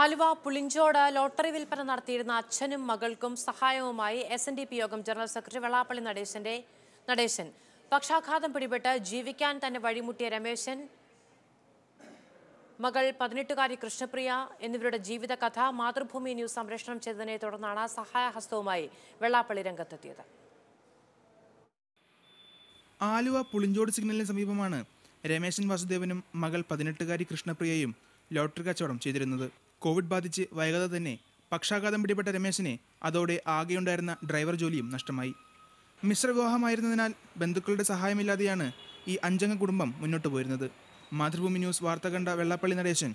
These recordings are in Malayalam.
ആലുവ പുളിഞ്ചോട് ലോട്ടറി വിൽപ്പന നടത്തിയിരുന്ന അച്ഛനും മകൾക്കും സഹായവുമായി എസ് എൻ ഡി പി യോഗം ജനറൽ സെക്രട്ടറി വെള്ളാപ്പള്ളി നടേശന്റെ നടേശൻ പക്ഷാഘാതം പിടിപെട്ട് ജീവിക്കാൻ തന്നെ വഴിമുട്ടിയ രമേശൻ മകൾ പതിനെട്ടുകാരി കൃഷ്ണപ്രിയ എന്നിവരുടെ ജീവിത കഥ മാതൃഭൂമി ന്യൂസ് സംപ്രേഷണം ചെയ്തതിനെ തുടർന്നാണ് സഹായഹസ്തവുമായി വെള്ളാപ്പള്ളി രംഗത്തെത്തിയത് ആലുവ പുളിഞ്ചോട് സിഗ്നലിന് സമീപമാണ് രമേശൻ വാസുദേവനും മകൾ പതിനെട്ടുകാരി കൃഷ്ണപ്രിയയും ലോട്ടറി കച്ചവടം ചെയ്തിരുന്നത് കോവിഡ് ബാധിച്ച് വൈകാതെ തന്നെ പക്ഷാഘാതം പിടിപെട്ട രമേശിനെ അതോടെ ആകെയുണ്ടായിരുന്ന ഡ്രൈവർ ജോലിയും നഷ്ടമായി മിശ്ര വിവാഹമായിരുന്നതിനാൽ ബന്ധുക്കളുടെ സഹായമില്ലാതെയാണ് ഈ അഞ്ചംഗ കുടുംബം മുന്നോട്ട് പോയിരുന്നത് മാതൃഭൂമി ന്യൂസ് വാർത്ത കണ്ട വെള്ളാപ്പള്ളി നടേശൻ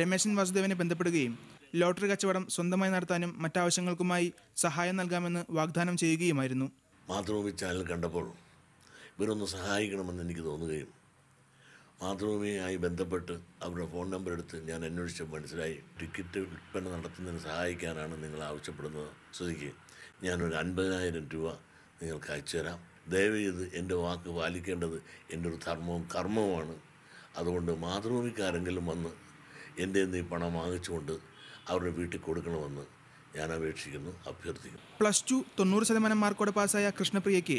രമേശൻ വാസുദേവനെ ബന്ധപ്പെടുകയും ലോട്ടറി കച്ചവടം സ്വന്തമായി നടത്താനും മറ്റാവശ്യങ്ങൾക്കുമായി സഹായം നൽകാമെന്ന് വാഗ്ദാനം ചെയ്യുകയുമായിരുന്നു മാതൃഭൂമി ചാനൽ കണ്ടപ്പോൾ ഇവരൊന്ന് സഹായിക്കണമെന്ന് എനിക്ക് തോന്നുകയും മാതൃഭൂമിയുമായി ബന്ധപ്പെട്ട് അവരുടെ ഫോൺ നമ്പർ എടുത്ത് ഞാൻ അന്വേഷിച്ച് മനസ്സിലായി ടിക്കറ്റ് വിൽപ്പന നടത്തുന്നതിന് സഹായിക്കാനാണ് നിങ്ങൾ ആവശ്യപ്പെടുന്നത് സ്തുതിക്ക് ഞാനൊരു അൻപതിനായിരം രൂപ നിങ്ങൾക്ക് അയച്ചു തരാം ദയവ് ചെയ്ത് എൻ്റെ വാക്ക് പാലിക്കേണ്ടത് എൻ്റെ ഒരു ധർമ്മവും കർമ്മവുമാണ് അതുകൊണ്ട് മാതൃഭൂമിക്കാരെങ്കിലും വന്ന് എൻ്റെ ഈ പണം വാങ്ങിച്ചുകൊണ്ട് അവരുടെ വീട്ടിൽ കൊടുക്കണമെന്ന് ഞാൻ അപേക്ഷിക്കുന്നു അഭ്യർത്ഥിക്കുന്നു പ്ലസ് ടു തൊണ്ണൂറ് ശതമാനം മാർക്കോടെ പാസ്സായ കൃഷ്ണപ്രിയയ്ക്ക്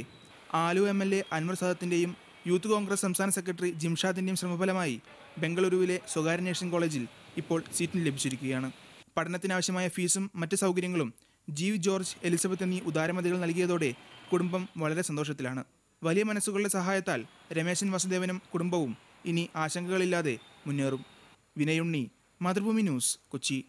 ആലു എം എൽ എ അൻവർ സാദത്തിൻ്റെയും യൂത്ത് കോൺഗ്രസ് സംസ്ഥാന സെക്രട്ടറി ജിംഷാദിൻ്റെയും ശ്രമഫലമായി ബംഗളൂരുവിലെ സ്വകാര്യ നേഷൻ കോളേജിൽ ഇപ്പോൾ സീറ്റിന് ലഭിച്ചിരിക്കുകയാണ് പഠനത്തിനാവശ്യമായ ഫീസും മറ്റ് സൗകര്യങ്ങളും ജീവ് ജോർജ് എലിസബത്ത് എന്നീ ഉദാരമതികൾ നൽകിയതോടെ കുടുംബം വളരെ സന്തോഷത്തിലാണ് വലിയ മനസ്സുകളുടെ സഹായത്താൽ രമേശൻ വസുദേവനും കുടുംബവും ഇനി ആശങ്കകളില്ലാതെ മുന്നേറും വിനയുണ്ണി മാതൃഭൂമി ന്യൂസ് കൊച്ചി